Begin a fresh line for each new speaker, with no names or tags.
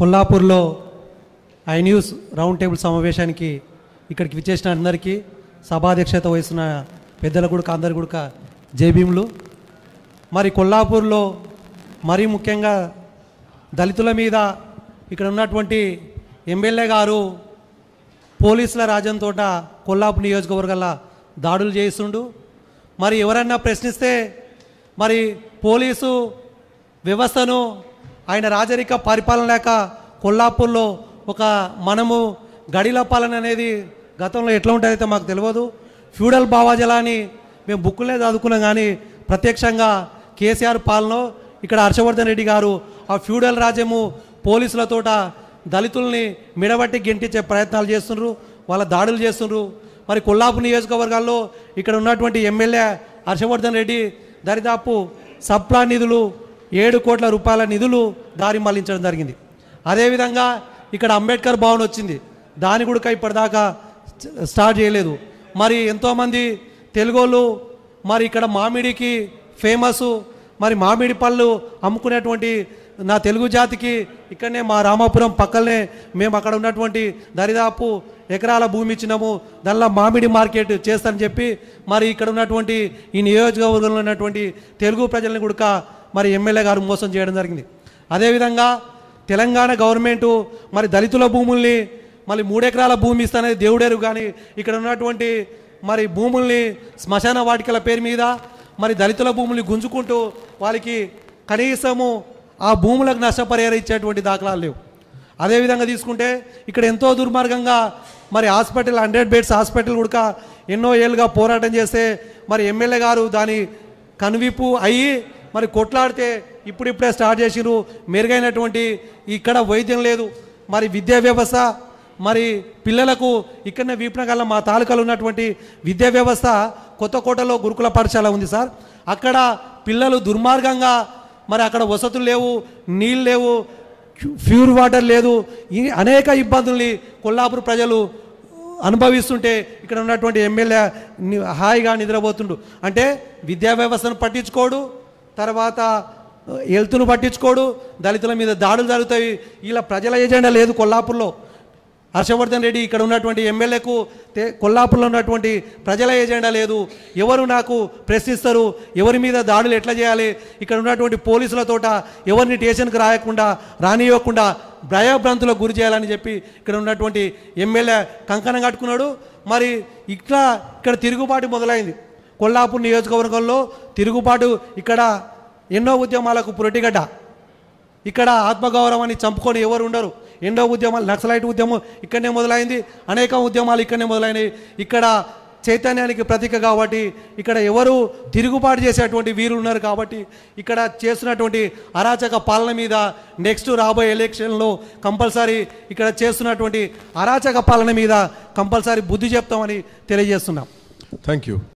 కొల్లాపూర్లో I news round table సమావేశానికి ఇక్కడికి విచ్చేసిన అందరికీ సభాధ్యక్షత వహిస్తున్న పెద్దల గుడక అందరి గుడక జేబీములు మరి కొల్లాపూర్లో మరీ ముఖ్యంగా దళితుల మీద ఇక్కడ ఉన్నటువంటి ఎమ్మెల్యే గారు పోలీసుల రాజ్యంతో కొల్లాపూర్ నియోజకవర్గాల దాడులు చేస్తుండు మరి ఎవరన్నా ప్రశ్నిస్తే మరి పోలీసు వ్యవస్థను ఆయన రాజరిక పరిపాలన లేక కొల్లాపూర్లో ఒక మనము గడిల పాలన అనేది గతంలో ఎట్లా ఉంటుందైతే మాకు తెలియదు ఫ్యూడల్ భావాజలాన్ని మేము బుక్కులే చదువుకున్నాం కానీ ప్రత్యక్షంగా కేసీఆర్ పాలన ఇక్కడ హర్షవర్ధన్ రెడ్డి గారు ఆ ఫ్యూడల్ రాజ్యము పోలీసులతోట దళితుల్ని మిడబట్టి గెంటించే ప్రయత్నాలు చేస్తున్నారు వాళ్ళ దాడులు చేస్తున్నారు మరి కొల్లాపు నియోజకవర్గాల్లో ఇక్కడ ఉన్నటువంటి ఎమ్మెల్యే హర్షవర్ధన్ రెడ్డి దరిదాపు సప్లా నిధులు ఏడు కోట్ల రూపాయల నిధులు దారి మళ్లించడం జరిగింది అదేవిధంగా ఇక్కడ అంబేద్కర్ భవన్ వచ్చింది దాని కూడా ఇప్పటిదాకా స్టార్ట్ చేయలేదు మరి ఎంతోమంది తెలుగోళ్ళు మరి ఇక్కడ మామిడికి ఫేమస్ మరి మామిడి పళ్ళు అమ్ముకునేటువంటి నా తెలుగు జాతికి ఇక్కడనే మా రామాపురం పక్కనే మేము అక్కడ ఉన్నటువంటి దరిదాపు ఎకరాల భూమి ఇచ్చినాము దానిలో మామిడి మార్కెట్ చేస్తానని చెప్పి మరి ఇక్కడ ఉన్నటువంటి ఈ నియోజకవర్గంలో ఉన్నటువంటి తెలుగు ప్రజలను కూడా మరి ఎమ్మెల్యే గారు మోసం చేయడం జరిగింది అదేవిధంగా తెలంగాణ గవర్నమెంటు మరి దళితుల భూముల్ని మళ్ళీ మూడెకరాల భూమి ఇస్తానని దేవుడేరు కానీ ఇక్కడ ఉన్నటువంటి మరి భూముల్ని శ్మశాన వాటికల పేరు మీద మరి దళితుల భూముల్ని గుంజుకుంటూ వాళ్ళకి కనీసము ఆ భూములకు నష్టపరిహారం ఇచ్చేటువంటి దాఖలాలు లేవు అదేవిధంగా తీసుకుంటే ఇక్కడ ఎంతో దుర్మార్గంగా మరి హాస్పిటల్ హండ్రెడ్ బెడ్స్ హాస్పిటల్ కూడక ఎన్నో ఏళ్ళుగా పోరాటం చేస్తే మరి ఎమ్మెల్యే గారు దాని కనువిప్పు అయ్యి మరి కొట్లాడితే ఇప్పుడిప్పుడే స్టార్ట్ చేసిరు మెరుగైనటువంటి ఇక్కడ వైద్యం లేదు మరి విద్యా వ్యవస్థ మరి పిల్లలకు ఇక్కడనే గల మా తాలూకాలో ఉన్నటువంటి విద్యా వ్యవస్థ కొత్త కోటలో గురుకుల పాఠశాల ఉంది సార్ అక్కడ పిల్లలు దుర్మార్గంగా మరి అక్కడ వసతులు లేవు నీళ్ళు లేవు ప్యూర్ వాటర్ లేదు ఈ అనేక ఇబ్బందుల్ని కొల్లాపూర్ ప్రజలు అనుభవిస్తుంటే ఇక్కడ ఉన్నటువంటి ఎమ్మెల్యే హాయిగా నిద్రపోతుండు అంటే విద్యా వ్యవస్థను పట్టించుకోడు తర్వాత ఎల్తును పట్టించుకోడు దళితుల మీద దాడులు జరుగుతాయి ఇలా ప్రజల ఎజెండా లేదు కొల్లాపూర్లో హర్షవర్ధన్ రెడ్డి ఇక్కడ ఉన్నటువంటి ఎమ్మెల్యేకు కొల్లాపూర్లో ఉన్నటువంటి ప్రజల ఎజెండా లేదు ఎవరు నాకు ప్రశ్నిస్తారు ఎవరి మీద దాడులు ఎట్లా చేయాలి ఇక్కడ ఉన్నటువంటి పోలీసులతోట ఎవరిని స్టేషన్కి రాయకుండా రానివ్వకుండా భయభ్రాంతులకు గురి చేయాలని చెప్పి ఇక్కడ ఉన్నటువంటి ఎమ్మెల్యే కంకణం కట్టుకున్నాడు మరి ఇట్లా ఇక్కడ తిరుగుబాటు మొదలైంది కొల్లాపూర్ నియోజకవర్గంలో తిరుగుబాటు ఇక్కడ ఎన్నో ఉద్యమాలకు పురటిగడ్డ ఇక్కడ ఆత్మగౌరవాన్ని చంపుకొని ఎవరు ఉండరు ఎన్నో ఉద్యమాలు నక్సలైట్ ఉద్యమం ఇక్కడనే మొదలైంది అనేక ఉద్యమాలు ఇక్కడనే మొదలైనవి ఇక్కడ చైతన్యానికి ప్రతీక కాబట్టి ఇక్కడ ఎవరు తిరుగుబాటు చేసేటువంటి వీరు ఉన్నారు కాబట్టి ఇక్కడ చేస్తున్నటువంటి అరాచక పాలన మీద నెక్స్ట్ రాబోయే ఎలక్షన్లో కంపల్సరీ ఇక్కడ చేస్తున్నటువంటి అరాచక పాలన మీద కంపల్సరీ బుద్ధి చెప్తామని తెలియజేస్తున్నాం థ్యాంక్ యూ